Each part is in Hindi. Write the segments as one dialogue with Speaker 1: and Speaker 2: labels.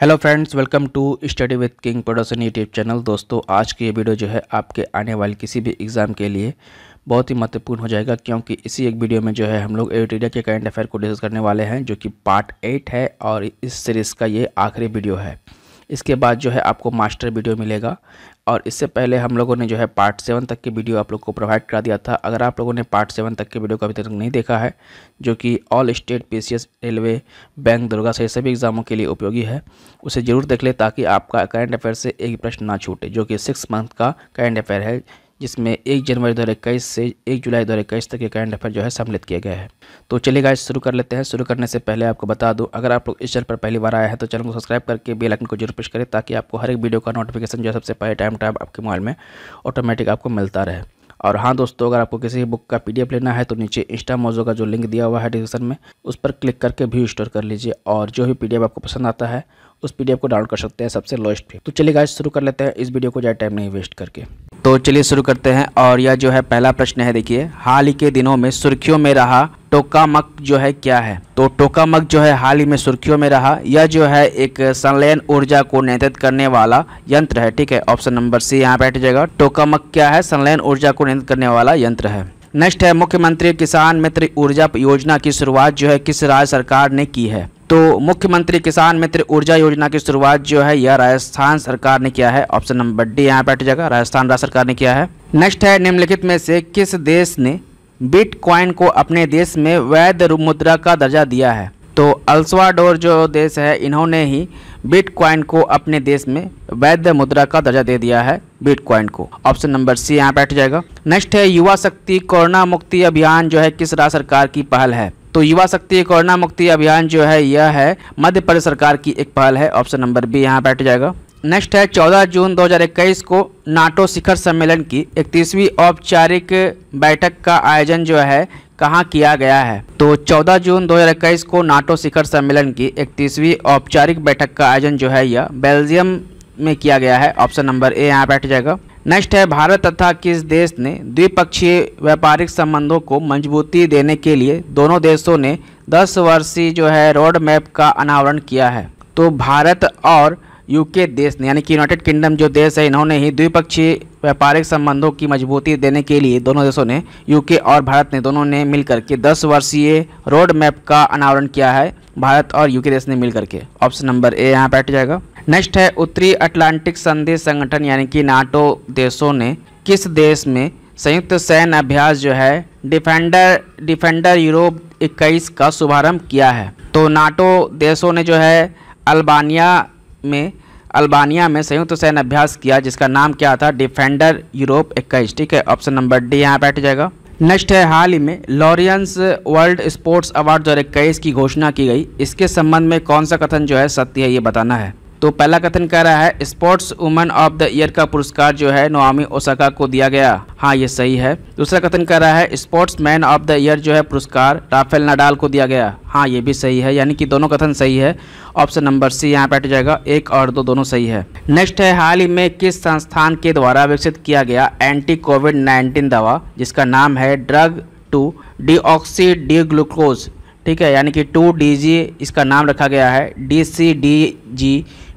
Speaker 1: hello friends welcome to study with King Production YouTube channel दोस्तों आज की ये वीडियो जो है आपके आने वाले किसी भी एग्ज़ाम के लिए बहुत ही महत्वपूर्ण हो जाएगा क्योंकि इसी एक वीडियो में जो है हम लोग एडिटेरिया के करंट अफेयर को डिस्कस करने वाले हैं जो कि पार्ट एट है और इस सीरीज़ का ये आखिरी वीडियो है इसके बाद जो है आपको मास्टर वीडियो मिलेगा और इससे पहले हम लोगों ने जो है पार्ट सेवन तक की वीडियो आप लोग को प्रोवाइड करा दिया था अगर आप लोगों ने पार्ट सेवन तक की वीडियो को अभी तक नहीं देखा है जो कि all state P railway bank दुर्गा सहित सभी एग्जामों के लिए उपयोगी है उसे ज़रूर देख ले ताकि आपका करंट अफेयर से एक प्रश्न ना छूटे जो कि सिक्स मंथ का करंट अफेयर है जिसमें एक जनवरी दो से एक जुलाई दो तक ये करंट अफेयर जो है सम्मिलित किया गया है तो चलिए गाइस शुरू कर लेते हैं शुरू करने से पहले आपको बता दूं अगर आप लोग इस चैनल पर पहली बार आया है तो चैनल को सब्सक्राइब करके बेल आइकन को जरूर प्रेस करें ताकि आपको हर एक वीडियो का नोटिफिकेशन जो है सबसे पहले टाइम टाइम आपके मोबाइल में ऑटोमेटिक आपको मिलता रहे और हाँ दोस्तों अगर आपको किसी बुक का पी लेना है तो नीचे इंस्टा मोजो का जो लिंक दिया हुआ है डिस्क्रिप्शन में उस पर क्लिक करके भी स्टोर कर लीजिए और जो भी पी आपको पसंद आता है उस पी को डाउनलोड कर सकते हैं सबसे लोएस्ट भी तो चलिए गाइज शुरू कर लेते हैं इस वीडियो को ज़्यादा टाइम नहीं वेस्ट करके तो चलिए शुरू करते हैं और यह जो है पहला प्रश्न है देखिए हाल ही के दिनों में सुर्खियों में रहा टोकामक जो है क्या है तो टोकामक जो है हाल ही में सुर्खियों में रहा यह जो है एक संलयन ऊर्जा को नियंत्रित करने वाला यंत्र है ठीक है ऑप्शन नंबर सी यहाँ बैठ जाएगा टोकामक क्या है संलयन ऊर्जा को नियंत्रित करने वाला यंत्र है नेक्स्ट है मुख्यमंत्री किसान मित्र ऊर्जा योजना की शुरुआत जो है किस राज्य सरकार ने की है तो मुख्यमंत्री किसान मित्र ऊर्जा योजना की शुरुआत जो है यह राजस्थान सरकार ने किया है ऑप्शन नंबर डी यहाँ पर हट जाएगा राजस्थान राज्य सरकार ने किया है नेक्स्ट है निम्नलिखित में से किस देश ने बिटकॉइन को अपने देश में वैध मुद्रा का दर्जा दिया है तो अल्सवाडोर जो देश है इन्होंने ही बिटकॉइन को अपने देश में वैध मुद्रा का दर्जा दे दिया है बिटकॉइन को ऑप्शन नंबर सी यहाँ बैठ जाएगा नेक्स्ट है युवा शक्ति कोरोना मुक्ति अभियान जो है किस राज्य सरकार की पहल है तो युवा शक्ति कोरोना मुक्ति अभियान जो है यह है मध्य प्रदेश सरकार की एक पहल है ऑप्शन नंबर बी यहाँ बैठ जाएगा नेक्स्ट है 14 जून 2021 को नाटो शिखर सम्मेलन की इकतीसवीं औपचारिक बैठक का आयोजन जो है कहाँ किया गया है तो 14 जून 2021 को नाटो शिखर सम्मेलन की इकतीसवीं औपचारिक बैठक का आयोजन जो है यह बेल्जियम में किया गया है ऑप्शन नंबर ए यहाँ बैठ जाएगा नेक्स्ट है भारत तथा किस देश ने द्विपक्षीय व्यापारिक संबंधों को मजबूती देने के लिए दोनों देशों ने 10 वर्षीय जो है रोड मैप का अनावरण किया है तो भारत और यूके देश ने यानी कि यूनाइटेड किंगडम जो देश है इन्होंने ही द्विपक्षीय व्यापारिक संबंधों की मजबूती देने के लिए दोनों देशों ने यूके और भारत ने दोनों ने मिलकर के 10 वर्षीय रोड मैप का अनावरण किया है भारत और यूके देश ने मिलकर के ऑप्शन नंबर ए यहाँ बैठ जाएगा नेक्स्ट है उत्तरी अटलांटिक संधि संगठन यानी कि नाटो देशों ने किस देश में संयुक्त सैन्य अभ्यास जो है डिफेंडर डिफेंडर यूरोप 21 का शुभारंभ किया है तो नाटो देशों ने जो है अल्बानिया में अल्बानिया में संयुक्त सैन्य अभ्यास किया जिसका नाम क्या था डिफेंडर यूरोप 21 ठीक है ऑप्शन नंबर डी यहाँ बैठ जाएगा नेक्स्ट है हाल ही में लॉरियंस वर्ल्ड स्पोर्ट्स अवार्ड दो हज़ार इक्कीस की घोषणा की गई इसके संबंध में कौन सा कथन जो है सत्य है ये बताना है तो पहला कथन कह रहा है sportswoman of the year का पुरस्कार जो है नोआमी ओसाका को दिया गया हाँ ये सही है दूसरा कथन कह रहा है sportsman of the year जो है पुरस्कार राफेल नडाल को दिया गया हाँ ये भी सही है यानी कि दोनों कथन सही है ऑप्शन नंबर सी यहाँ पे हट जाएगा एक और दो दोनों सही है नेक्स्ट है हाल ही में किस संस्थान के द्वारा विकसित किया गया एंटी कोविड नाइन्टीन दवा जिसका नाम है drug two D D glucose ठीक है यानी कि टू डी जी इसका नाम रखा गया है डी सी डी जी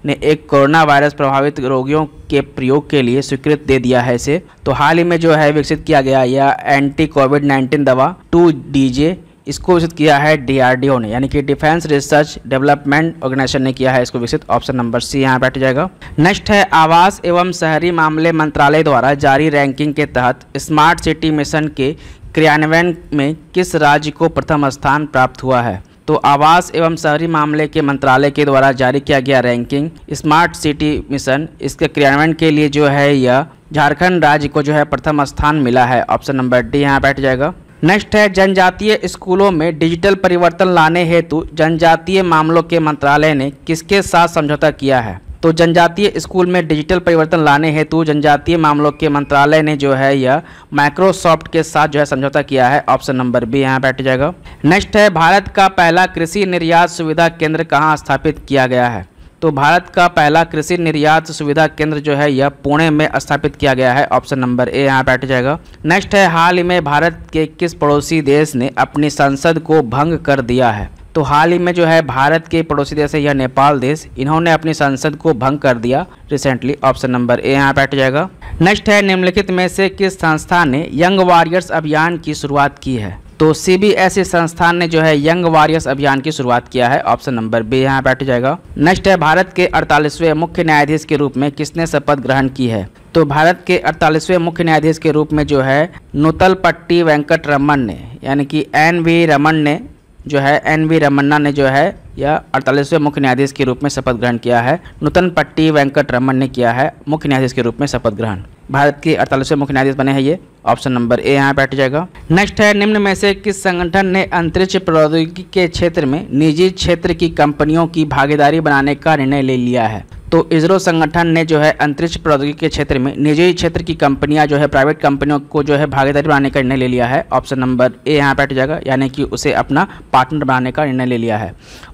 Speaker 1: ने एक कोरोना वायरस प्रभावित रोगियों के प्रयोग के लिए स्वीकृत दे दिया है इसे तो हाल ही में जो है विकसित किया गया यह एंटी कोविड नाइन्टीन दवा टू डी इसको विकसित किया है डीआरडीओ ने यानी कि डिफेंस रिसर्च डेवलपमेंट ऑर्गेनाइजेशन ने किया है इसको विकसित ऑप्शन नंबर सी यहाँ बैठ जाएगा नेक्स्ट है आवास एवं शहरी मामले मंत्रालय द्वारा जारी रैंकिंग के तहत स्मार्ट सिटी मिशन के क्रियान्वयन में किस राज्य को प्रथम स्थान प्राप्त हुआ है तो आवास एवं शहरी मामले के मंत्रालय के द्वारा जारी किया गया रैंकिंग स्मार्ट सिटी मिशन इसके क्रियान्वयन के लिए जो है यह झारखंड राज्य को जो है प्रथम स्थान मिला है ऑप्शन नंबर डी यहाँ बैठ जाएगा नेक्स्ट है जनजातीय स्कूलों में डिजिटल परिवर्तन लाने हेतु जनजातीय मामलों के मंत्रालय ने किसके साथ समझौता किया है तो जनजातीय स्कूल में डिजिटल परिवर्तन लाने हेतु जनजातीय मामलों के मंत्रालय ने जो है यह माइक्रोसॉफ्ट के साथ जो है समझौता किया है ऑप्शन नंबर बी यहाँ बैठ जाएगा नेक्स्ट है भारत का पहला कृषि निर्यात सुविधा केंद्र कहाँ स्थापित किया गया है तो भारत का पहला कृषि निर्यात सुविधा केंद्र जो है यह पुणे में स्थापित किया गया है ऑप्शन नंबर ए यहाँ बैठ जाएगा नेक्स्ट है हाल ही में भारत के किस पड़ोसी देश ने अपनी संसद को भंग कर दिया है तो हाल ही में जो है भारत के पड़ोसी देश है यह नेपाल देश इन्होंने अपनी संसद को भंग कर दिया रिसेंटली ऑप्शन नंबर ए यहाँ बैठ जाएगा नेक्स्ट है निम्नलिखित में से किस संस्था ने यंग वॉरियर्स अभियान की शुरुआत की है तो सी बी एस ई संस्थान ने जो है यंग वॉरियर्स अभियान की शुरुआत किया है ऑप्शन नंबर बी यहाँ बैठ जाएगा नेक्स्ट है भारत के अड़तालीसवें मुख्य न्यायाधीश के रूप में किसने शपथ ग्रहण की है तो भारत के अड़तालीसवे मुख्य न्यायाधीश के रूप में जो है नूतल पट्टी वेंकट रमन ने यानी कि एन वी रमन ने जो है एन वी रमन्ना ने जो है यह अड़तालीसवें मुख्य न्यायाधीश के रूप में शपथ ग्रहण किया है नूतन पट्टी वेंकट रमन ने किया है मुख्य न्यायाधीश के रूप में शपथ ग्रहण भारत के अड़तालीसवें मुख्य न्यायाधीश बने हैं ये ऑप्शन नंबर ए यहाँ बैठ जाएगा नेक्स्ट है निम्न में से किस संगठन ने अंतरिक्ष प्रौद्योगिकी के क्षेत्र में निजी क्षेत्र की कंपनियों की भागीदारी बनाने का निर्णय ले लिया है तो इसरो संगठन ने जो है अंतरिक्ष प्रौद्योगिकी के क्षेत्र में निजी क्षेत्र की कंपनियां जो है प्राइवेट कंपनियों को जो है भागीदारी बनाने का निर्णय ले लिया है ऑप्शन नंबर ए यहाँ पर हट जाएगा यानी कि उसे अपना पार्टनर बनाने का निर्णय ले लिया है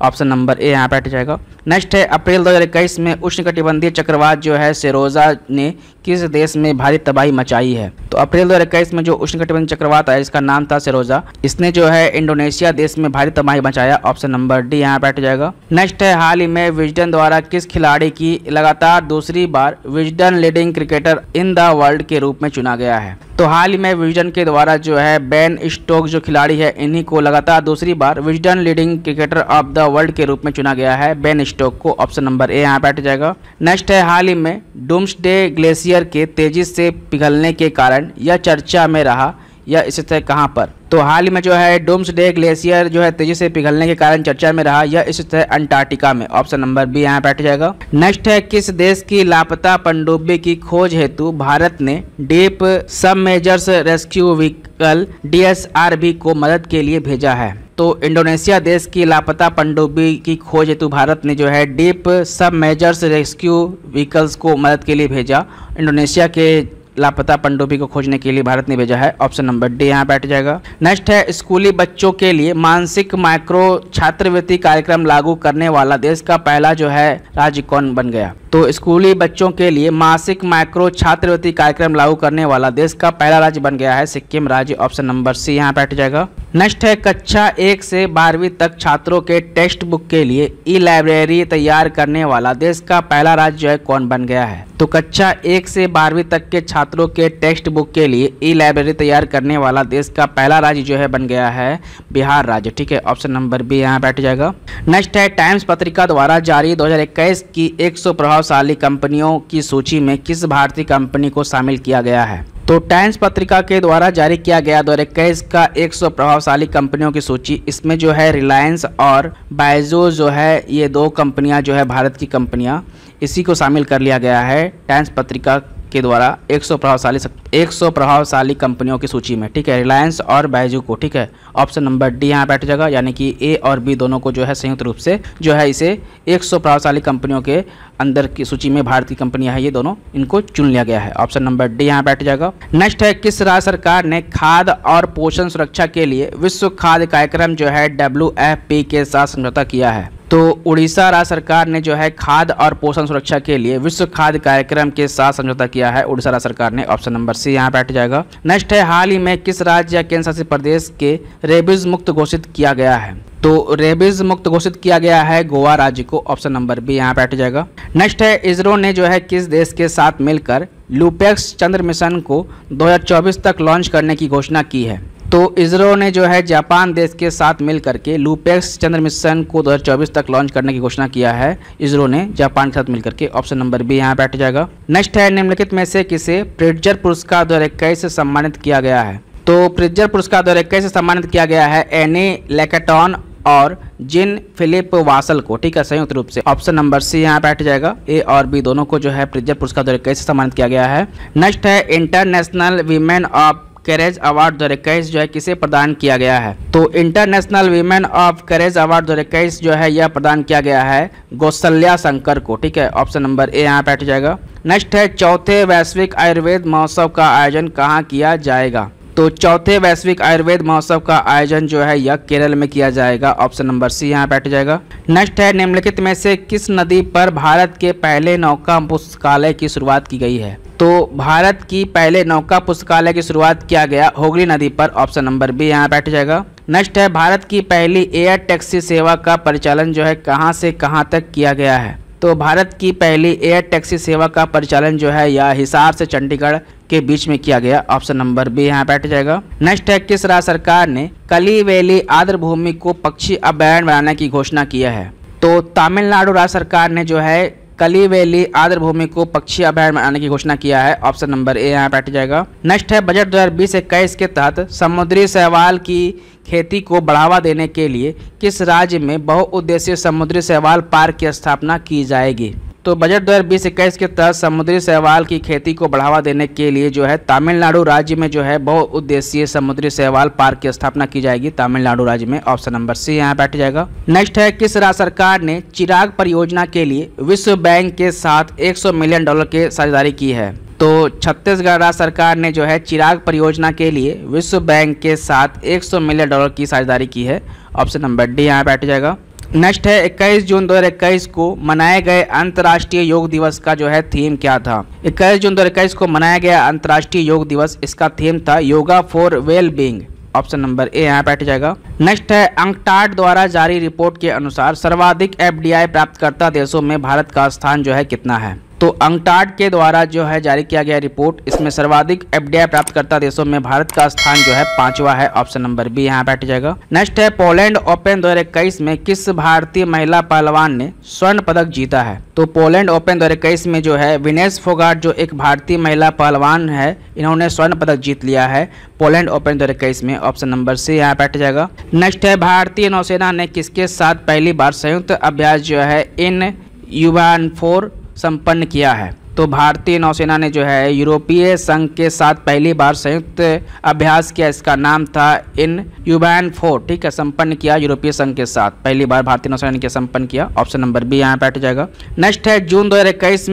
Speaker 1: ऑप्शन नंबर ए यहाँ पर हट जाएगा नेक्स्ट है अप्रैल दो में उष्णकटिबंधीय चक्रवात जो है सेरोजा ने किस देश में भारी तबाही मचाई है तो अप्रैल दो में जो उष्णकटिबंधीय चक्रवात आया इसका नाम था सेरोजा इसने जो है इंडोनेशिया देश में भारी तबाही मचाया ऑप्शन नंबर डी यहाँ पर हट जाएगा नेक्स्ट है हाल ही में विजडन द्वारा किस खिलाड़ी की की लगातार दूसरी बार Wisden leading cricketer in the world के रूप में चुना गया है तो हाल ही में विजडन के द्वारा जो है बेन स्टोक जो खिलाड़ी है इन्हीं को लगातार दूसरी बार Wisden leading cricketer of the world के रूप में चुना गया है बेन स्टोक को ऑप्शन नंबर ए यहाँ बैठ जाएगा नेक्स्ट है हाल ही में डुम्सडे ग्लेशियर के तेजी से पिघलने के कारण यह चर्चा में रहा यह स्थित है कहाँ पर तो हाल ही में जो है डोम्स डे ग्लेशियर जो है तेजी से पिघलने के कारण चर्चा में रहा यह स्थित है अंटार्कटिका में ऑप्शन नंबर बी यहाँ बैठ जाएगा नेक्स्ट है किस देश की लापता पनडुब्बी की खोज हेतु भारत ने डीप सब मेजर्स रेस्क्यू व्हीकल डी को मदद के लिए भेजा है तो इंडोनेशिया देश की लापता पनडुब्बी की खोज हेतु भारत ने जो है डीप सब मेजर्स रेस्क्यू व्हीकल्स को मदद के लिए भेजा इंडोनेशिया के लापता पंडुबी को खोजने के लिए भारत ने भेजा है ऑप्शन नंबर डी यहाँ बैठ जाएगा नेक्स्ट है स्कूली बच्चों के लिए मानसिक माइक्रो छात्रवृत्ति कार्यक्रम लागू करने वाला देश का पहला जो है राज्य कौन बन गया तो स्कूली बच्चों के लिए मासिक माइक्रो छात्रवृत्ति कार्यक्रम लागू करने वाला देश का पहला राज्य बन गया है सिक्किम राज्य ऑप्शन नंबर सी यहाँ बैठ जाएगा नेक्स्ट है कक्षा एक से बारहवीं तक छात्रों के टेक्स्ट बुक के लिए ई लाइब्रेरी तैयार करने वाला देश का पहला राज्य है कौन बन गया है तो कक्षा एक से बारहवीं तक के छात्रों के टेक्स्ट बुक के लिए ई लाइब्रेरी तैयार करने वाला देश का पहला राज्य जो है बन गया है बिहार राज्य ठीक है ऑप्शन नंबर बी यहाँ बैठ जाएगा नेक्स्ट है टाइम्स पत्रिका द्वारा जारी 2021 की 100 प्रभावशाली कंपनियों की सूची में किस भारतीय कंपनी को शामिल किया गया है तो टाइम्स पत्रिका के द्वारा जारी किया गया दो इक्कीस का 100 प्रभावशाली कंपनियों की सूची इसमें जो है रिलायंस और बायजो जो है ये दो कंपनियां जो है भारत की कंपनियां इसी को शामिल कर लिया गया है टाइम्स पत्रिका के द्वारा 100 प्रभावशाली 100 प्रभावशाली कंपनियों की सूची में ठीक है रिलायंस और बैजू को ठीक है ऑप्शन नंबर डी यहाँ बैठ जाएगा यानी कि ए और बी दोनों को जो है संयुक्त रूप से जो है इसे 100 प्रभावशाली कंपनियों के अंदर की सूची में भारत की कंपनियाँ है ये दोनों इनको चुन लिया गया है ऑप्शन नंबर डी यहाँ बैठ जाएगा नेक्स्ट है किस राज्य सरकार ने खाद और पोषण सुरक्षा के लिए विश्व खाद्य कार्यक्रम जो है डब्ल्यू के साथ समझौता किया है तो उड़ीसा राज्य सरकार ने जो है खाद और पोषण सुरक्षा के लिए विश्व खाद्य कार्यक्रम के साथ समझौता किया है उड़ीसा राज्य सरकार ने ऑप्शन नंबर सी यहाँ बैठ जाएगा नेक्स्ट है हाल ही में किस राज्य या केंद्र शासित प्रदेश के रेबीज मुक्त घोषित किया गया है तो रेबिज मुक्त घोषित किया गया है गोवा राज्य को ऑप्शन नंबर बी यहाँ बैठ जाएगा नेक्स्ट है इसरो ने जो है किस देश के साथ मिलकर लुपेक्स चंद्र मिशन को 2024 तक लॉन्च करने की घोषणा की है तो इसरो ने जो है जापान देश के साथ मिल करके लूपेक्स चंद्र मिशन को 2024 तक लॉन्च करने की घोषणा किया है इसरो ने जापान के साथ मिलकर के ऑप्शन नंबर बी यहाँ बैठ जाएगा नेक्स्ट है निम्नलिखित में से किसे प्रिटजर पुरस्कार दो से सम्मानित किया गया है तो प्रिटजर पुरस्कार दो से सम्मानित किया गया है एनी लेकेटॉन और जिन फिलिप वासल को ठीक है संयुक्त रूप से ऑप्शन नंबर सी यहाँ बैठ जाएगा ए और बी दोनों को जो है प्रिजर पुरस्कार दो से सम्मानित किया गया है नेक्स्ट है International Women of Courage Award दो इक्कीस जो है किसे प्रदान किया गया है तो International Women of Courage Award दो इक्कीस जो है यह प्रदान किया गया है गौसल्या शंकर को ठीक है ऑप्शन नंबर ए यहाँ पे जाएगा नेक्स्ट है चौथे वैश्विक आयुर्वेद महोत्सव का आयोजन कहाँ किया जाएगा तो चौथे वैश्विक आयुर्वेद महोत्सव का आयोजन जो है यह केरल में किया जाएगा ऑप्शन नंबर सी यहाँ बैठ जाएगा नेक्स्ट है निम्नलिखित में से किस नदी पर भारत के पहले नौका पुस्तकालय की शुरुआत की गई है तो भारत की पहले नौका पुस्तकालय की शुरुआत किया गया होगली नदी पर ऑप्शन नंबर बी यहाँ बैठ जाएगा नेक्स्ट है भारत की पहली एयर टैक्सी सेवा का परिचालन जो है कहाँ से कहाँ तक किया गया है तो भारत की पहली एयर टैक्सी सेवा का परिचालन जो है यह हिसार से चंडीगढ़ के बीच में किया गया ऑप्शन नंबर बी यहाँ बैठ जाएगा नेक्स्ट है किस राज्य सरकार ने कली वेली आर्द्र भूमि को पक्षी अभ्यारण्य बनाने की घोषणा किया है तो तमिलनाडु राज्य सरकार ने जो है कलीवेली आर्द्रभूमि को पक्षी अभ्यारण्य बनाने की घोषणा किया है ऑप्शन नंबर ए यहाँ बैठ जाएगा नेक्स्ट है बजट 2020 हजार के तहत समुद्री सहवाल की खेती को बढ़ावा देने के लिए किस राज्य में बहुउद्देश्य समुद्री सहवाल पार्क की स्थापना की जाएगी तो बजट दो हज़ार के तहत समुद्री सहवाल की खेती को बढ़ावा देने के लिए जो है तमिलनाडु राज्य में जो है बहुउद्देशीय समुद्री सहवाल पार्क की स्थापना की जाएगी तमिलनाडु राज्य में ऑप्शन नंबर सी यहाँ बैठ जाएगा नेक्स्ट है किस राज्य सरकार ने चिराग परियोजना के लिए विश्व बैंक के साथ एक मिलियन डॉलर की साझेदारी की है तो छत्तीसगढ़ राज्य सरकार ने जो है चिराग परियोजना के लिए विश्व बैंक के साथ एक मिलियन डॉलर की साझेदारी की है ऑप्शन नंबर डी यहाँ बैठ जाएगा नेक्स्ट है 21 जून 2021 को मनाए गए अंतर्राष्ट्रीय योग दिवस का जो है थीम क्या था 21 जून 2021 को मनाया गया अंतर्राष्ट्रीय योग दिवस इसका थीम था yoga for well being option number A यहाँ बैठ जाएगा नेक्स्ट है अंकटाट द्वारा जारी रिपोर्ट के अनुसार सर्वाधिक एफडीआई प्राप्तकर्ता देशों में भारत का स्थान जो है कितना है तो अंगटाड के द्वारा जो है जारी किया गया रिपोर्ट इसमें सर्वाधिक एफडीआई प्राप्तकर्ता देशों में भारत का स्थान जो है पांचवा है ऑप्शन नंबर बी यहाँ बैठ जाएगा नेक्स्ट है पोलैंड ओपन दो में किस भारतीय महिला पहलवान ने स्वर्ण पदक जीता है तो पोलैंड ओपन दो में जो है विनेश फोगाट जो एक भारतीय महिला पहलवान है इन्होंने स्वर्ण पदक जीत लिया है पोलैंड ओपन दो में ऑप्शन नंबर सी यहाँ बैठ जाएगा नेक्स्ट है भारतीय नौसेना ने किसके साथ पहली बार संयुक्त अभ्यास जो है इन युवान फोर संपन्न किया है तो भारतीय नौसेना ने जो है यूरोपीय संघ के साथ पहली बार संयुक्त अभ्यास किया इसका नाम था इन यूबैन फोर ठीक है संपन्न किया यूरोपीय संघ के साथ पहली बार भारतीय नौसेना ने संपन्न किया ऑप्शन नंबर बी यहाँ बैठ जाएगा नेक्स्ट है जून दो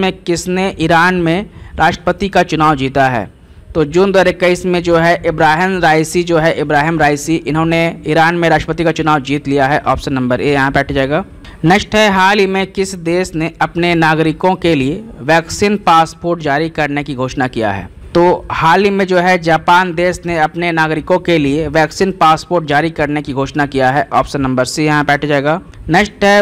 Speaker 1: में किसने ईरान में राष्ट्रपति का चुनाव जीता है तो जून दो में जो है इब्राहिम राइसी जो है इब्राहिम राइसी इन्होंने ईरान में राष्ट्रपति का चुनाव जीत लिया है ऑप्शन नंबर ए यहाँ बैठ जाएगा नेक्स्ट है हाल ही में किस देश ने अपने नागरिकों के लिए वैक्सीन पासपोर्ट जारी करने की घोषणा किया है तो हाल ही में जो है जापान देश ने अपने नागरिकों के लिए वैक्सीन पासपोर्ट जारी करने की घोषणा किया है ऑप्शन नंबर सी यहाँ बैठ जाएगा नेक्स्ट है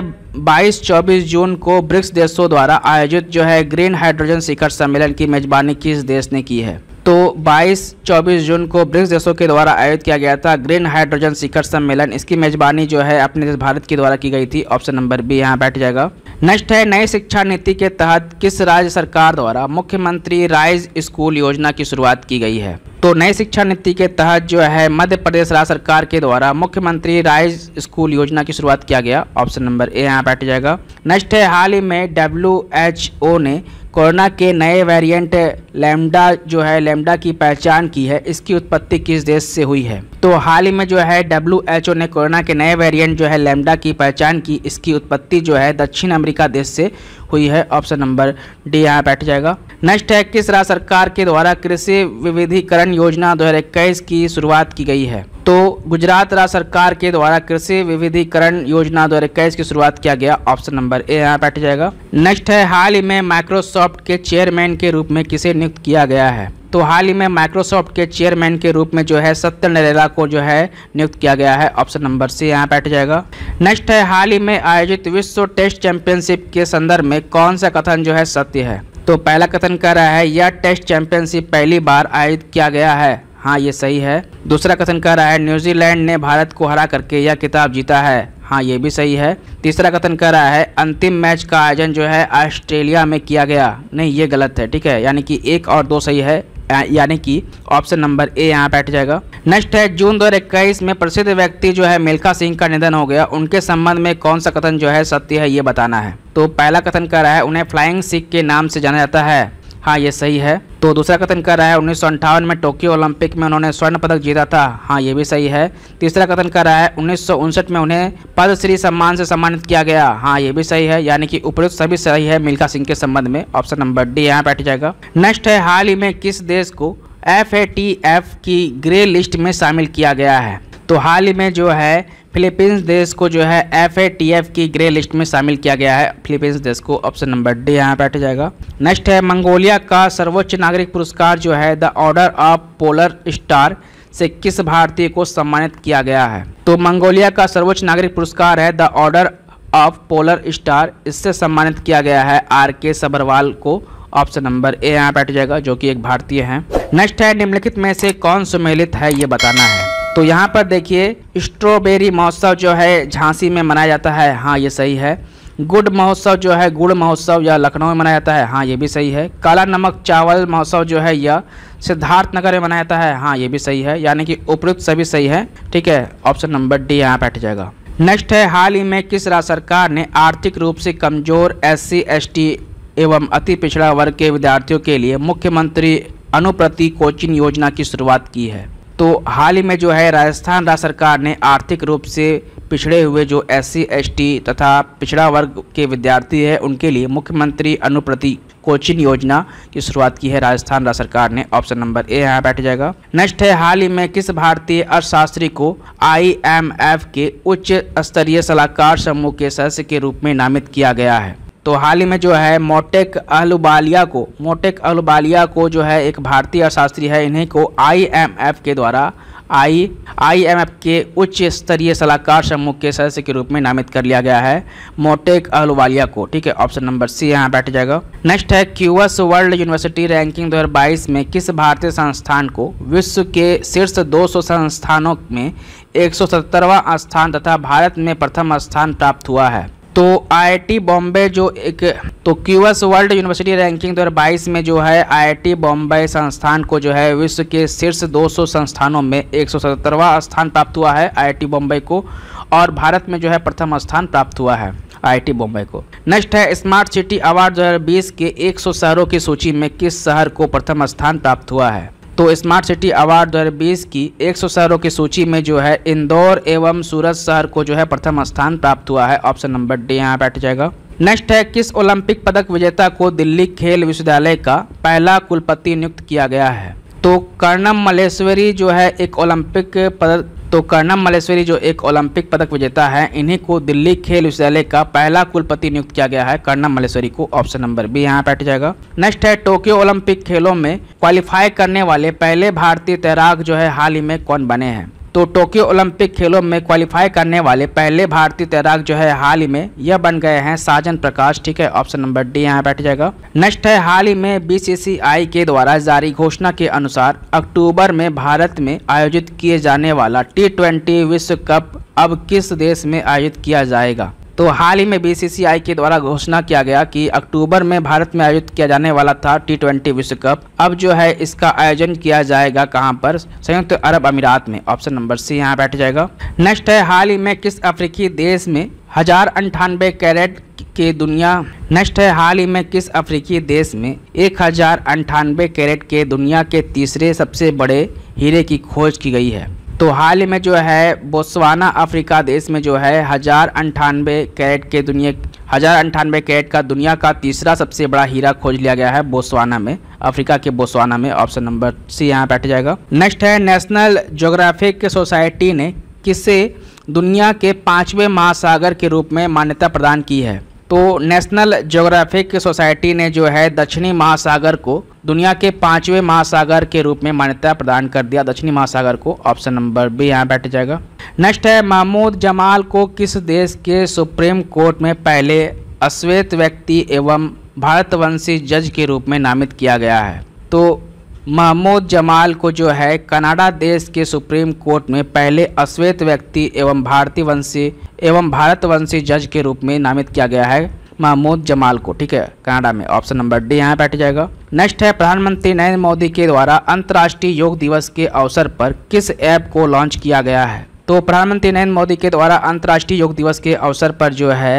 Speaker 1: 22-24 जून को ब्रिक्स देशों द्वारा आयोजित जो है ग्रीन हाइड्रोजन शिखर सम्मेलन की मेजबानी किस देश ने की है तो 22-24 जून को ब्रिक्स देशों के द्वारा आयोजित किया गया था ग्रीन हाइड्रोजन शिखर सम्मेलन इसकी मेजबानी जो है अपने देश भारत के द्वारा की गई थी ऑप्शन नंबर बी यहाँ बैठ जाएगा नेक्स्ट है नई शिक्षा नीति के तहत किस राज्य सरकार द्वारा मुख्यमंत्री राइज स्कूल योजना की शुरुआत की गई है तो नई शिक्षा नीति के तहत जो है मध्य प्रदेश राज्य सरकार के द्वारा मुख्यमंत्री राइज स्कूल योजना की शुरुआत किया गया ऑप्शन नंबर ए यहाँ बैठ जाएगा नेक्स्ट है हाल ही में डब्ल्यू ने कोरोना के नए वेरिएंट लैम्डा जो है लैम्डा की पहचान की है इसकी उत्पत्ति किस देश से हुई है तो हाल ही में जो है डब्ल्यू ने कोरोना के नए वेरिएंट जो है लैम्डा की पहचान की इसकी उत्पत्ति जो है दक्षिण अमेरिका देश से हुई है ऑप्शन नंबर डी यहाँ बैठ जाएगा नेक्स्ट है किस राज्य सरकार के द्वारा कृषि विविधीकरण योजना दो की शुरुआत की गई है तो गुजरात राज्य सरकार के द्वारा कृषि विविधीकरण योजना दो इक्कीस की शुरुआत किया गया ऑप्शन नंबर ए यहाँ बैठ जाएगा नेक्स्ट है हाल ही में माइक्रोसॉफ्ट के चेयरमैन के रूप में किसे नियुक्त किया गया है तो हाल ही में माइक्रोसॉफ्ट के चेयरमैन के रूप में जो है सत्य नरेला को जो है नियुक्त किया गया है ऑप्शन नंबर सी यहाँ बैठ जाएगा नेक्स्ट है हाल ही में आयोजित विश्व टेस्ट चैंपियनशिप के संदर्भ में कौन सा कथन जो है सत्य है तो पहला कथन कह रहा है यह टेस्ट चैंपियनशिप पहली बार आयोजित किया गया है हाँ ये सही है दूसरा कथन कह रहा है न्यूजीलैंड ने भारत को हरा करके यह किताब जीता है हाँ ये भी सही है तीसरा कथन कह रहा है अंतिम मैच का आयोजन जो है ऑस्ट्रेलिया में किया गया नहीं ये गलत है ठीक है यानी कि एक और दो सही है यानी कि ऑप्शन नंबर ए यहाँ बैठ जाएगा नेक्स्ट है जून दो में प्रसिद्ध व्यक्ति जो है मिल्खा सिंह का निधन हो गया उनके संबंध में कौन सा कथन जो है सत्य है ये बताना है तो पहला कथन कह रहा है उन्हें फ्लाइंग सिख के नाम से जाना जाता है हाँ ये सही है तो दूसरा कथन कर रहा है उन्नीस में टोक्यो ओलंपिक में उन्होंने स्वर्ण पदक जीता था हाँ ये भी सही है तीसरा कथन कर रहा है उन्नीस में उन्हें पद्मश्री सम्मान से सम्मानित किया गया हाँ ये भी सही है यानी कि उपयुक्त सभी सही है मिल्खा सिंह के संबंध में ऑप्शन नंबर डी यहाँ बैठ जाएगा नेक्स्ट है हाल ही में किस देश को एफ की ग्रे लिस्ट में शामिल किया गया है तो हाल ही में जो है फिलीपींस देश को जो है एफ ए टी एफ की ग्रे लिस्ट में शामिल किया गया है फिलीपींस देश को ऑप्शन नंबर डी यहाँ पर जाएगा नेक्स्ट है मंगोलिया का सर्वोच्च नागरिक पुरस्कार जो है the Order of Polar Star से किस भारतीय को सम्मानित किया गया है तो मंगोलिया का सर्वोच्च नागरिक पुरस्कार है the Order of Polar Star इससे सम्मानित किया गया है आर के सबरवाल को ऑप्शन नंबर ए यहाँ बैठ जाएगा जो कि एक भारतीय हैं नेक्स्ट है निम्नलिखित में से कौन सुमेलित है ये बताना है तो यहाँ पर देखिए स्ट्रॉबेरी महोत्सव जो है झांसी में मनाया जाता है हाँ ये सही है गुड़ महोत्सव जो है गुड़ महोत्सव यह लखनऊ में मनाया जाता है हाँ ये भी सही है काला नमक चावल महोत्सव जो है यह सिद्धार्थ नगर में मनाया जाता है हाँ ये भी सही है यानी कि उपयुक्त सभी सही है ठीक है ऑप्शन नंबर डी यहाँ बैठ जाएगा नेक्स्ट है हाल ही में किस राज्य सरकार ने आर्थिक रूप से कमजोर एस सी एवं अति पिछड़ा वर्ग के विद्यार्थियों के लिए मुख्यमंत्री अनुप्रति कोचिंग योजना की शुरुआत की है तो हाल ही में जो है राजस्थान राज्य सरकार ने आर्थिक रूप से पिछड़े हुए जो एस सी तथा पिछड़ा वर्ग के विद्यार्थी हैं उनके लिए मुख्यमंत्री अनुप्रति कोचिंग योजना की शुरुआत की है राजस्थान राज्य सरकार ने ऑप्शन नंबर ए यहाँ बैठ जाएगा नेक्स्ट है हाल ही में किस भारतीय अर्थशास्त्री को आईएमएफ के उच्च स्तरीय सलाहकार समूह के सदस्य के रूप में नामित किया गया है तो हाल ही में जो है मोटेक अहलुबालिया को मोटेक अहलुबालिया को जो है एक भारतीय अर्थशास्त्री है इन्हीं को आईएमएफ के द्वारा आई आईएमएफ के उच्च स्तरीय सलाहकार समूह के सदस्य के रूप में नामित कर लिया गया है मोटेक अहलुबालिया को ठीक है ऑप्शन नंबर सी यहाँ बैठ जाएगा नेक्स्ट है क्यूएस वर्ल्ड यूनिवर्सिटी रैंकिंग 2022 में किस भारतीय संस्थान को विश्व के शीर्ष 200 संस्थानों में एक स्थान तथा भारत में प्रथम स्थान प्राप्त हुआ है तो आईआईटी बॉम्बे जो एक तो क्यूएस वर्ल्ड यूनिवर्सिटी रैंकिंग 2022 में जो है आईआईटी बॉम्बे संस्थान को जो है विश्व के शीर्ष 200 संस्थानों में एक स्थान प्राप्त हुआ है आईआईटी बॉम्बे को और भारत में जो है प्रथम स्थान प्राप्त हुआ है आईआईटी बॉम्बे को नेक्स्ट है स्मार्ट सिटी अवार्ड 2020 के 100 शहरों की सूची में किस शहर को प्रथम स्थान प्राप्त हुआ है तो स्मार्ट सिटी अवार्ड 2020 की 100 शहरों की सूची में जो है इंदौर एवं सूरत शहर को जो है प्रथम स्थान प्राप्त हुआ है ऑप्शन नंबर डी यहाँ बैठ जाएगा नेक्स्ट है किस ओलंपिक पदक विजेता को दिल्ली खेल विश्वविद्यालय का पहला कुलपति नियुक्त किया गया है तो कर्णम मलेश्वरी जो है एक ओलंपिक पदक तो कर्णम मलेश्वरी जो एक ओलंपिक पदक विजेता है इन्हीं को दिल्ली खेल विश्वविद्यालय का पहला कुलपति नियुक्त किया गया है कर्णम मलेश्वरी को ऑप्शन नंबर बी यहाँ बैठ जाएगा नेक्स्ट है टोक्यो ओलंपिक खेलों में क्वालिफाई करने वाले पहले भारतीय तैराक जो है हाल ही में कौन बने हैं तो टोक्यो ओलंपिक खेलों में क्वालिफाई करने वाले पहले भारतीय तैराक जो है हाल ही में यह बन गए हैं साजन प्रकाश ठीक है ऑप्शन नंबर डी यहाँ बैठ जाएगा नेक्स्ट है हाल ही में बीसीसीआई के द्वारा जारी घोषणा के अनुसार अक्टूबर में भारत में आयोजित किए जाने वाला टी विश्व कप अब किस देश में आयोजित किया जाएगा तो हाल ही में बीसीसीआई के द्वारा घोषणा किया गया कि अक्टूबर में भारत में आयोजित किया जाने वाला था टी ट्वेंटी विश्व कप अब जो है इसका आयोजन किया जाएगा कहां पर संयुक्त अरब अमीरात में ऑप्शन नंबर सी यहां बैठ जाएगा नेक्स्ट है हाल ही में किस अफ्रीकी देश में हजार अंठानवे कैरेट के दुनिया नेक्स्ट है हाल ही में किस अफ्रीकी देश में एक हजार अंठानवे कैरेट के दुनिया के तीसरे सबसे बड़े हीरे की खोज की गई है तो हाल ही में जो है बोस्वाना अफ्रीका देश में जो है हज़ार अंठानवे कैरेट के दुनिया हज़ार अंठानवे कैरेट का दुनिया का तीसरा सबसे बड़ा हीरा खोज लिया गया है बोस्वाना में अफ्रीका के बोस्वाना में ऑप्शन नंबर सी यहाँ बैठ जाएगा नेक्स्ट है नेशनल जोग्राफिक सोसाइटी ने किसे दुनिया के पाँचवें महासागर के रूप में मान्यता प्रदान की है तो नेशनल ज्योग्राफिक सोसाइटी ने जो है दक्षिणी महासागर को दुनिया के पांचवें महासागर के रूप में मान्यता प्रदान कर दिया दक्षिणी महासागर को ऑप्शन नंबर बी यहाँ बैठ जाएगा नेक्स्ट है महमूद जमाल को किस देश के सुप्रीम कोर्ट में पहले अश्वेत व्यक्ति एवं भारतवंशी जज के रूप में नामित किया गया है तो महमूद जमाल को जो है कनाडा देश के सुप्रीम कोर्ट में पहले अश्वेत व्यक्ति एवं भारतीय वंशी एवं भारतवंशी जज के रूप में नामित किया गया है महमूद जमाल को ठीक है कनाडा में ऑप्शन नंबर डी यहाँ बैठ जाएगा नेक्स्ट है प्रधानमंत्री नरेंद्र मोदी के द्वारा अंतर्राष्ट्रीय योग दिवस के अवसर पर किस ऐप को लॉन्च किया गया है तो प्रधानमंत्री नरेंद्र मोदी के द्वारा अंतर्राष्ट्रीय योग दिवस के अवसर पर जो है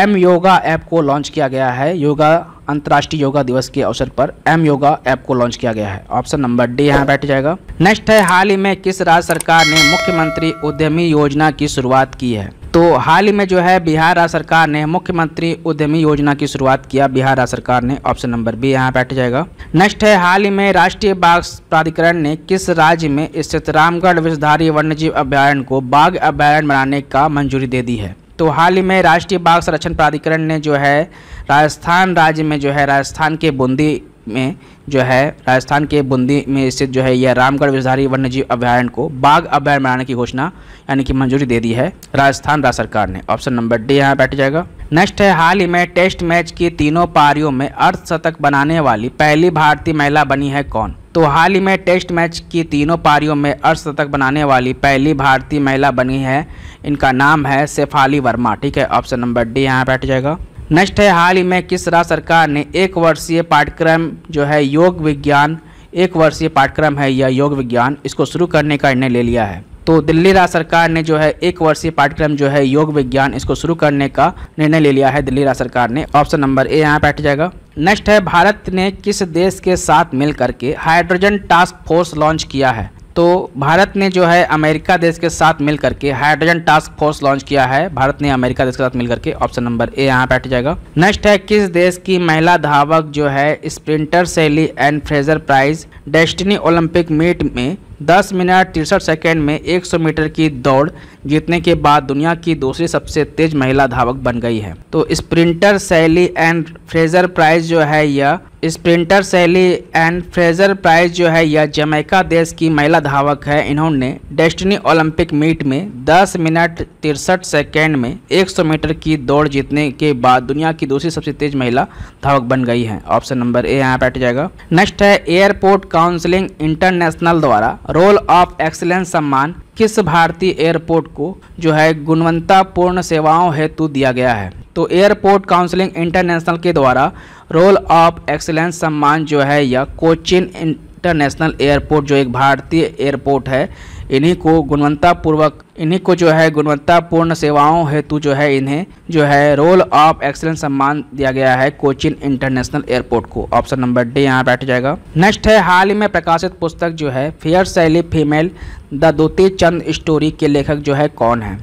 Speaker 1: एम योगा ऐप को लॉन्च किया गया है योगा अंतर्राष्ट्रीय योगा दिवस के अवसर पर एम योगा ऐप को लॉन्च किया गया है ऑप्शन नंबर डी यहाँ बैठ जाएगा नेक्स्ट है हाल ही में किस राज्य सरकार ने मुख्यमंत्री उद्यमी योजना की शुरुआत की है तो हाल ही में जो है बिहार राज्य सरकार ने मुख्यमंत्री उद्यमी योजना की शुरुआत किया बिहार राज्य सरकार ने ऑप्शन नंबर बी यहाँ बैठ जाएगा नेक्स्ट है हाल ही में राष्ट्रीय बाघ प्राधिकरण ने किस राज्य में स्थित रामगढ़ विषधारी वन्यजीव अभ्यारण्य को बाघ अभ्यारण्य बनाने का मंजूरी दे दी है तो हाल ही में राष्ट्रीय बाघ संरक्षण प्राधिकरण ने जो है राजस्थान राज्य में जो है राजस्थान के बूंदी में जो है राजस्थान के बुंदी में स्थित जो है यह रामगढ़ विषधारी वन्यजीव अभ्यारण्य को बाघ अभ्यारण्य बनाने की घोषणा यानी कि मंजूरी दे दी है राजस्थान राज्य सरकार ने ऑप्शन नंबर डी यहाँ बैठ जाएगा नेक्स्ट है हाल ही में टेस्ट मैच की तीनों पारियों में अर्धशतक बनाने वाली पहली भारतीय महिला बनी है कौन तो हाल ही में टेस्ट मैच की तीनों पारियों में अर्धशतक बनाने वाली पहली भारतीय महिला बनी है इनका नाम है शेफाली वर्मा ठीक है ऑप्शन नंबर डी यहाँ बैठ जाएगा नेक्स्ट है हाल ही में किस राज्य सरकार ने एक वर्षीय पाठ्यक्रम जो है योग विज्ञान एक वर्षीय पाठ्यक्रम है या योग विज्ञान इसको शुरू करने का निर्णय ले लिया है तो दिल्ली राज्य सरकार ने जो है एक वर्षीय पाठ्यक्रम जो है योग विज्ञान इसको शुरू करने का निर्णय ले लिया है दिल्ली राज्य सरकार ने ऑप्शन नंबर ए यहाँ पे जाएगा नेक्स्ट है भारत ने किस देश के साथ मिल करके हाइड्रोजन टास्क फोर्स लॉन्च किया है तो भारत ने जो है अमेरिका देश के साथ मिल करके हाइड्रोजन टास्क फोर्स लॉन्च किया है भारत ने अमेरिका देश के साथ मिलकर के ऑप्शन नंबर ए यहाँ बैठ जाएगा नेक्स्ट है किस देश की महिला धावक जो है sprinter Shelly Ann Fraser Pryce डेस्टिनी ओलंपिक मीट में 10 मिनट तिरसठ सेकेंड में 100 मीटर की दौड़ जीतने के बाद दुनिया की दूसरी सबसे तेज महिला धावक बन गई है तो sprinter Shelly Ann Fraser prize जो है यह sprinter Shelly Ann Fraser prize जो है यह जमैका देश की महिला धावक है इन्होंने डेस्टिनी ओलंपिक मीट में 10 मिनट तिरसठ सेकेंड में 100 मीटर की दौड़ जीतने के बाद दुनिया की दूसरी सबसे तेज महिला धावक बन गई है ऑप्शन नंबर ए यहाँ बैठ जाएगा नेक्स्ट है एयरपोर्ट काउंसिलिंग इंटरनेशनल द्वारा रोल ऑफ एक्सलेंस सम्मान किस भारतीय एयरपोर्ट को जो है गुणवत्तापूर्ण सेवाओं हेतु दिया गया है तो एयरपोर्ट काउंसिलिंग इंटरनेशनल के द्वारा रोल ऑफ एक्सलेंस सम्मान जो है यह कोचिन इंटरनेशनल एयरपोर्ट जो एक भारतीय एयरपोर्ट है इन्हीं को गुणवत्तापूर्वक इन्हीं को जो है गुणवत्तापूर्ण सेवाओं हेतु जो है इन्हें जो है रोल ऑफ एक्सलेंस सम्मान दिया गया है कोचिन इंटरनेशनल एयरपोर्ट को ऑप्शन नंबर डी यहाँ बैठ जाएगा नेक्स्ट है हाल ही में प्रकाशित पुस्तक जो है फेयर शैली फीमेल द दूती चंद स्टोरी के लेखक जो है कौन है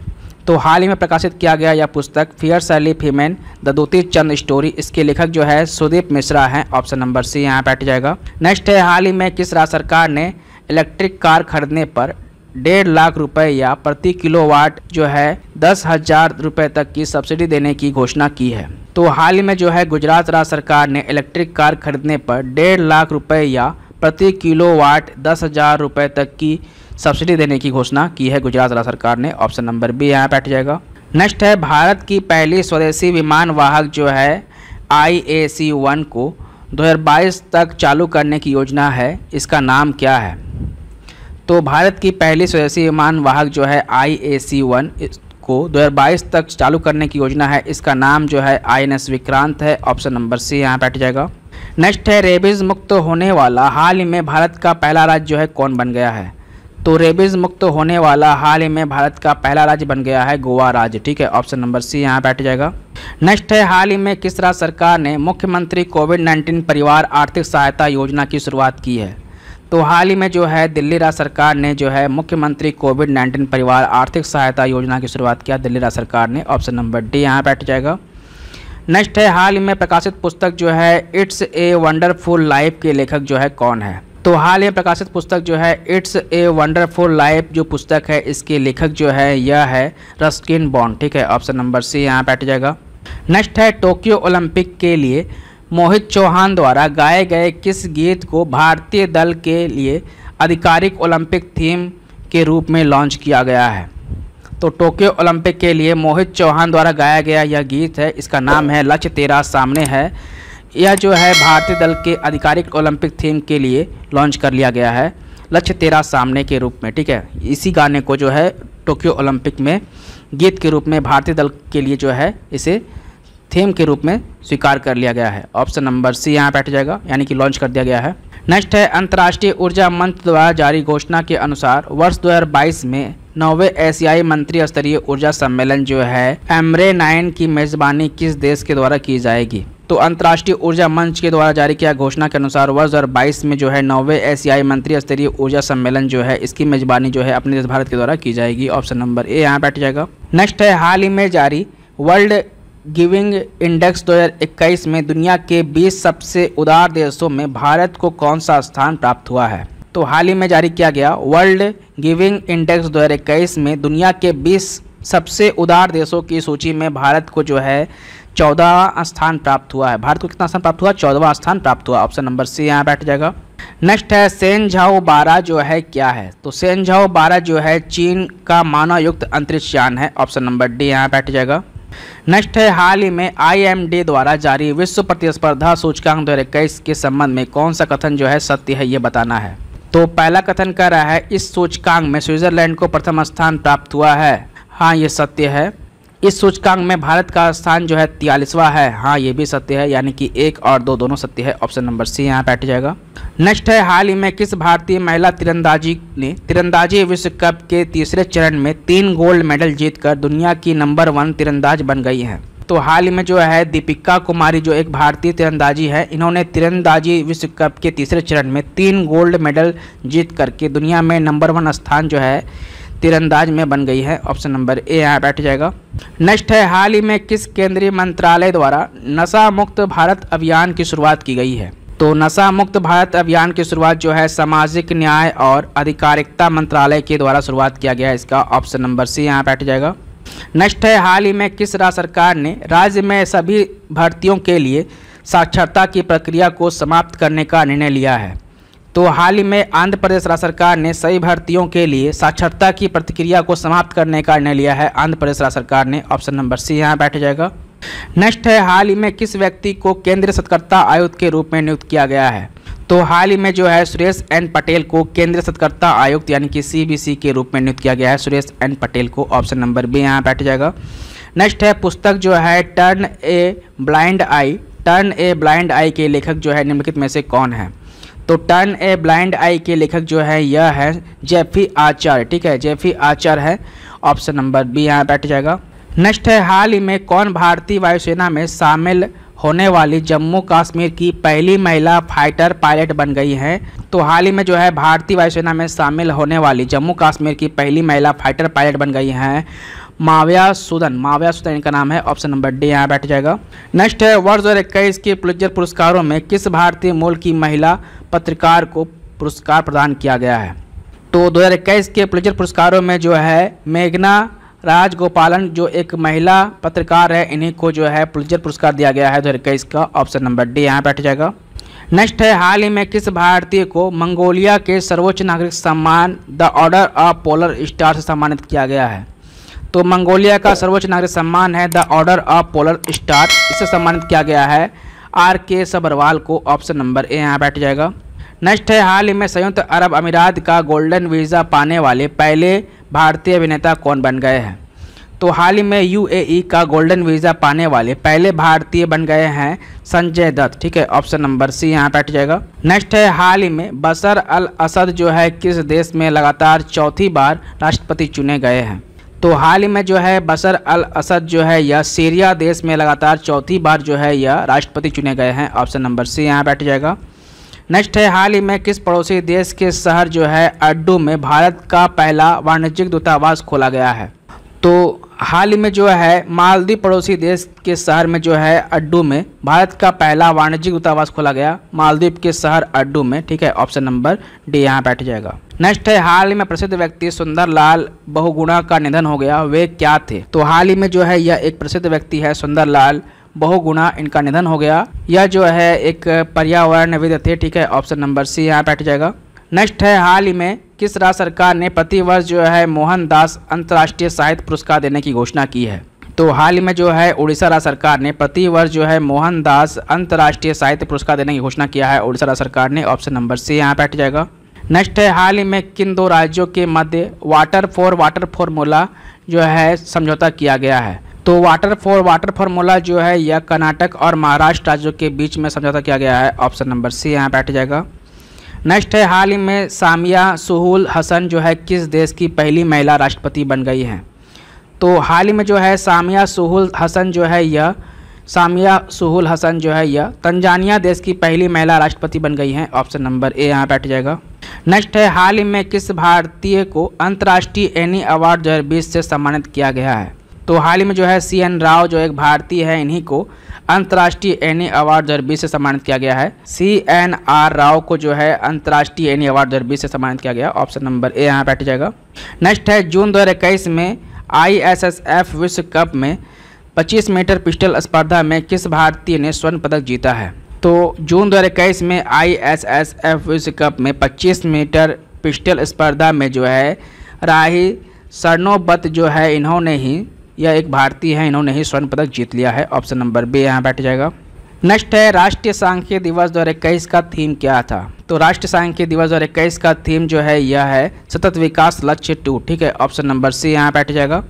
Speaker 1: तो हाल ही में प्रकाशित किया गया यह पुस्तक फियर सैली फीमेन द दूती चंद स्टोरी इसके लेखक जो है सुदीप मिश्रा हैं ऑप्शन नंबर सी यहाँ बैठ जाएगा नेक्स्ट है हाल ही में किस राज्य सरकार ने इलेक्ट्रिक कार खरीदने पर डेढ़ लाख रुपए या प्रति किलोवाट जो है दस हजार रुपये तक की सब्सिडी देने की घोषणा की है तो हाल ही में जो है गुजरात राज्य सरकार ने इलेक्ट्रिक कार खरीदने पर डेढ़ लाख रुपए या प्रति किलोवाट दस हजार रुपये तक की सब्सिडी देने की घोषणा की है गुजरात राज्य सरकार ने ऑप्शन नंबर बी यहाँ बैठ जाएगा नेक्स्ट है भारत की पहली स्वदेशी विमान वाहक जो है आई ए सी वन को 2022 तक चालू करने की योजना है इसका नाम क्या है तो भारत की पहली स्वदेशी विमान वाहक जो है आई ए सी वन को 2022 तक चालू करने की योजना है इसका नाम जो है आई एन एस विक्रांत है ऑप्शन नंबर सी यहाँ बैठ जाएगा नेक्स्ट है रेबीज़ मुक्त होने वाला हाल ही में भारत का पहला राज्य जो है कौन बन गया है तो रेबीज़ मुक्त होने वाला हाल ही में भारत का पहला राज्य बन गया है गोवा राज्य ठीक है ऑप्शन नंबर सी यहाँ बैठ जाएगा नेक्स्ट है हाल ही में किस राज्य सरकार ने मुख्यमंत्री कोविड 19 परिवार आर्थिक सहायता योजना की शुरुआत की है तो हाल ही में जो है दिल्ली राज्य सरकार ने जो है मुख्यमंत्री कोविड नाइन्टीन परिवार आर्थिक सहायता योजना की शुरुआत किया दिल्ली राज्य सरकार ने ऑप्शन नंबर डी यहाँ बैठ जाएगा नेक्स्ट है हाल ही में प्रकाशित पुस्तक जो है इट्स ए वंडरफुल लाइफ के लेखक जो है कौन है तो हाल ही में प्रकाशित पुस्तक जो है इट्स ए वंडरफुल लाइफ जो पुस्तक है इसके लेखक जो है यह है रस्किन बॉन्ड ठीक है ऑप्शन नंबर सी यहाँ बैठ जाएगा नेक्स्ट है टोक्यो ओलंपिक के लिए मोहित चौहान द्वारा गाए गए किस गीत को भारतीय दल के लिए आधिकारिक ओलंपिक थीम के रूप में लॉन्च किया गया है तो टोक्यो ओलंपिक के लिए मोहित चौहान द्वारा गाया गया यह गीत है इसका नाम है लक्ष्य तेरा सामने है यह जो है भारतीय दल के आधिकारिक ओलंपिक थीम के लिए लॉन्च कर लिया गया है लक्ष्य तेरा सामने के रूप में ठीक है इसी गाने को जो है टोक्यो ओलंपिक में गीत के रूप में भारतीय दल के लिए जो है इसे थीम के रूप में स्वीकार कर लिया गया है ऑप्शन नंबर सी यहाँ बैठ जाएगा यानी कि लॉन्च कर दिया गया है नेक्स्ट है अंतर्राष्ट्रीय ऊर्जा मंच द्वारा जारी घोषणा के अनुसार वर्ष 2022 में नौवे एशियाई मंत्री स्तरीय ऊर्जा सम्मेलन जो है एमरे नाइन की मेजबानी किस देश के द्वारा की जाएगी तो अंतर्राष्ट्रीय ऊर्जा मंच के द्वारा जारी किया घोषणा के अनुसार वर्ष दो बाईस में जो है नौवे एशियाई मंत्री स्तरीय ऊर्जा सम्मेलन जो है इसकी मेजबानी जो है अपने देश भारत के द्वारा की जाएगी ऑप्शन नंबर ए यहाँ बैठ जाएगा नेक्स्ट है हाल ही में जारी वर्ल्ड गिविंग इंडेक्स 2021 में दुनिया के 20 सबसे उदार देशों में भारत को कौन सा स्थान प्राप्त हुआ है तो हाल ही में जारी किया गया वर्ल्ड गिविंग इंडेक्स 2021 में दुनिया के 20 सबसे उदार देशों की सूची में भारत को जो है चौदहवा स्थान प्राप्त हुआ है भारत को कितना स्थान प्राप्त हुआ चौदहवा स्थान प्राप्त हुआ ऑप्शन नंबर सी यहाँ बैठ जाएगा नेक्स्ट है सेन झाओ बारह जो है क्या है तो सेन झाओ बारह जो है चीन का मानव युक्त अंतरिक्ष यान है ऑप्शन नंबर डी यहाँ बैठ जाएगा नेक्स्ट है हाल ही में आईएमडी द्वारा जारी विश्व प्रतिस्पर्धा सूचकांक दो के संबंध में कौन सा कथन जो है सत्य है ये बताना है तो पहला कथन कह रहा है इस सूचकांक में स्विट्जरलैंड को प्रथम स्थान प्राप्त हुआ है हाँ ये सत्य है इस सूचकांक में भारत का स्थान जो है तियालीसवा है हाँ ये भी सत्य है यानी कि एक और दो दोनों सत्य है ऑप्शन नंबर सी यहाँ बैठ जाएगा नेक्स्ट है हाल ही में किस भारतीय महिला तिरंदाजी ने तिरंदाजी विश्व कप के तीसरे चरण में तीन गोल्ड मेडल जीतकर दुनिया की नंबर वन तिरंदाज बन गई है तो हाल ही में जो है दीपिका कुमारी जो एक भारतीय तिरंदाजी है इन्होंने तिरंदाजी विश्व कप के तीसरे चरण में तीन गोल्ड मेडल जीत करके दुनिया में नंबर वन स्थान जो है तीरंदाज में बन गई है ऑप्शन नंबर ए यहाँ बैठ जाएगा नेक्स्ट है हाल ही में किस केंद्रीय मंत्रालय द्वारा नशा मुक्त भारत अभियान की शुरुआत की गई है तो नशा मुक्त भारत अभियान की शुरुआत जो है सामाजिक न्याय और आधिकारिकता मंत्रालय के द्वारा शुरुआत किया गया है इसका ऑप्शन नंबर सी यहाँ बैठ जाएगा नेक्स्ट है हाल ही में किस राज्य सरकार ने राज्य में सभी भर्तियों के लिए साक्षरता की प्रक्रिया को समाप्त करने का निर्णय लिया है तो हाल ही में आंध्र प्रदेश राज्य सरकार ने सभी भर्तियों के लिए साक्षरता की प्रतिक्रिया को समाप्त करने का निर्णय लिया है आंध्र प्रदेश राज्य सरकार ने ऑप्शन नंबर सी यहाँ बैठ जाएगा नेक्स्ट है हाल ही में किस व्यक्ति को केंद्रीय सतर्कता आयुक्त के रूप में नियुक्त किया गया है तो हाल ही में जो है सुरेश एन पटेल को केंद्रीय सतर्कता आयुक्त यानी कि सीबीसी के रूप में नियुक्त किया गया है सुरेश एन पटेल को ऑप्शन नंबर बी यहाँ बैठ जाएगा नेक्स्ट है पुस्तक जो है turn a blind eye turn a blind eye के लेखक जो है निम्नलिखित में से कौन है तो टर्न ए ब्लाइंड आई के लेखक जो है यह है जेफी आचार्य ठीक है जेफी आचार्य है ऑप्शन नंबर बी यहाँ बैठ जाएगा नेक्स्ट है हाल ही में कौन भारतीय वायुसेना में शामिल होने वाली जम्मू कश्मीर की पहली महिला फाइटर पायलट बन गई हैं तो हाल ही में जो है भारतीय वायुसेना में शामिल होने वाली जम्मू कश्मीर की पहली महिला फाइटर पायलट बन गई हैं माव्या सुदन मावया सुदन इनका नाम है ऑप्शन नंबर डी यहाँ बैठ जाएगा नेक्स्ट है वर्ष दो के पुलिजर पुरस्कारों में किस भारतीय मूल की महिला पत्रकार को पुरस्कार प्रदान किया गया है तो 2021 के पुलिजर पुरस्कारों में जो है मेघना राजगोपालन जो एक महिला पत्रकार है इन्हीं को जो है पुलिजर पुरस्कार दिया गया है दो का ऑप्शन नंबर डी यहाँ बैठ जाएगा नेक्स्ट है हाल ही में किस भारतीय को मंगोलिया के सर्वोच्च नागरिक सम्मान the Order of Polar Star से सम्मानित किया गया है तो मंगोलिया का सर्वोच्च नागरिक सम्मान है the Order of Polar Star इससे सम्मानित किया गया है आर के सबरवाल को ऑप्शन नंबर ए यहाँ बैठ जाएगा नेक्स्ट है हाल ही में संयुक्त अरब अमीरात का गोल्डन वीज़ा पाने वाले पहले भारतीय अभिनेता कौन बन गए हैं तो हाल ही में यूएई का गोल्डन वीज़ा पाने वाले पहले भारतीय बन गए हैं संजय दत्त ठीक है ऑप्शन नंबर सी यहाँ बैठ जाएगा नेक्स्ट है हाल ही में बसर अल असद जो है किस देश में लगातार चौथी बार राष्ट्रपति चुने गए हैं तो हाल ही में जो है बशर अल असद जो है यह सीरिया देश में लगातार चौथी बार जो है यह राष्ट्रपति चुने गए हैं ऑप्शन नंबर सी यहाँ बैठ जाएगा नेक्स्ट है हाल ही में किस पड़ोसी देश के शहर जो है अड्डू में भारत का पहला वाणिज्यिक दूतावास खोला गया है तो हाल ही में जो है मालदीव पड़ोसी देश के शहर में जो है अड्डू में भारत का पहला वाणिज्यिक दूतावास खोला गया मालदीव के शहर अड्डू में ठीक है ऑप्शन नंबर डी यहाँ बैठ जाएगा नेक्स्ट है हाल ही में प्रसिद्ध व्यक्ति सुंदरलाल बहुगुणा का निधन हो गया वे क्या थे तो हाल ही में जो है यह एक प्रसिद्ध व्यक्ति है सुंदरलाल बहुगुणा इनका निधन हो गया यह जो है एक पर्यावरणविद थे ठीक है ऑप्शन नंबर सी यहाँ बैठ जाएगा नेक्स्ट है हाल ही में किस राज्य सरकार ने प्रतिवर्ष जो है मोहनदास अंतर्राष्ट्रीय साहित्य पुरस्कार देने की घोषणा की है तो हाल ही में जो है उड़ीसा राज्य सरकार ने प्रतिवर्ष जो है मोहनदास अंतर्राष्ट्रीय साहित्य पुरस्कार देने की घोषणा किया है उड़ीसा राज्य सरकार ने ऑप्शन नंबर सी यहाँ बैठ हट जाएगा नेक्स्ट है हाल ही में किन दो राज्यों के मध्य वाटर फॉर वाटर फॉर्मूला जो है समझौता किया गया है तो वाटर फॉर वाटर फॉर्मूला जो है यह कर्नाटक और महाराष्ट्र राज्यों के बीच में समझौता किया गया है ऑप्शन नंबर सी यहाँ बैठ हट जाएगा नेक्स्ट है हाल ही में सामिया सुहूल हसन जो है किस देश की पहली महिला राष्ट्रपति बन गई हैं तो हाल ही में जो है सामिया सुहूल हसन जो है यह सामिया सुहूल हसन जो है यह तंजानिया देश की पहली महिला राष्ट्रपति बन गई हैं ऑप्शन नंबर ए यहाँ बैठ जाएगा नेक्स्ट है हाल ही में किस भारतीय को अंतर्राष्ट्रीय एनी अवार्ड दो से सम्मानित किया गया है तो हाल ही में जो है सी एन राव जो एक भारतीय है इन्हीं को अंतर्राष्ट्रीय एनी अवार्ड दो से सम्मानित किया गया है सी एन आर राव को जो है अंतर्राष्ट्रीय एनी अवार्ड दो से सम्मानित किया गया ऑप्शन नंबर ए यहाँ बैठ जाएगा नेक्स्ट है जून दो में एफ विश्व कप में 25 मीटर पिस्टल स्पर्धा में किस भारतीय ने स्वर्ण पदक जीता है तो जून दो में एफ विश्व कप में 25 मीटर पिस्टल स्पर्धा में जो है राही सरनोबत जो है इन्होंने ही यह एक भारतीय है इन्होंने ही स्वर्ण पदक जीत लिया है ऑप्शन नंबर बी यहाँ बैठ जाएगा नेक्स्ट है राष्ट्रीय सांख्यिक दिवस दो का थीम क्या था तो राष्ट्रीय सांख्यिक दिवस दो का थीम जो है यह है सतत विकास लक्ष्य टू ठीक है ऑप्शन नंबर सी यहाँ बैठ जाएगा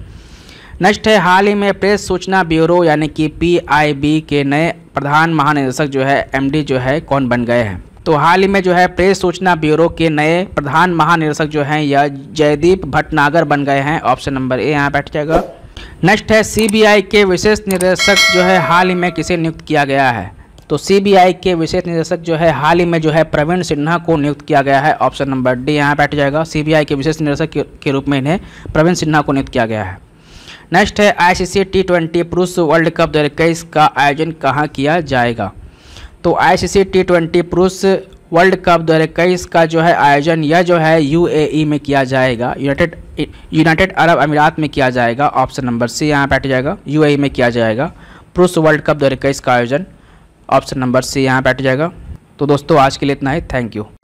Speaker 1: नेक्स्ट है हाल ही में प्रेस सूचना ब्यूरो यानी कि पीआईबी के नए प्रधान महानिदेशक जो है एमडी जो है कौन बन गए हैं तो हाल ही में जो है प्रेस सूचना ब्यूरो के नए प्रधान महानिदेशक जो हैं यह जयदीप भटनागर बन गए हैं ऑप्शन नंबर ए यहाँ बैठ जाएगा नेक्स्ट है सीबीआई के विशेष निदेशक जो है हाल ही में किसे नियुक्त किया गया है तो सीबीआई के विशेष निदेशक जो है हाल ही में जो है प्रवीण सिन्हा को नियुक्त किया गया है ऑप्शन नंबर डी यहाँ बैठ जाएगा सीबीआई के विशेष निदेशक के रूप में इन्हें प्रवीण सिन्हा को नियुक्त किया गया है नेक्स्ट है आईसीसी टी ट्वेंटी पुरुष वर्ल्ड कप दो का आयोजन कहाँ किया जाएगा तो आईसीसी टी ट्वेंटी पुरुष वर्ल्ड कप दो का जो है आयोजन यह जो है यूएई में किया जाएगा यूनाइटेड यूनाइटेड अरब अमीरात में किया जाएगा ऑप्शन नंबर सी यहाँ बैठ जाएगा यूएई में किया जाएगा पुरुष वर्ल्ड कप दो का आयोजन ऑप्शन नंबर सी यहाँ बैठ जाएगा तो दोस्तों आज के लिए इतना ही थैंक यू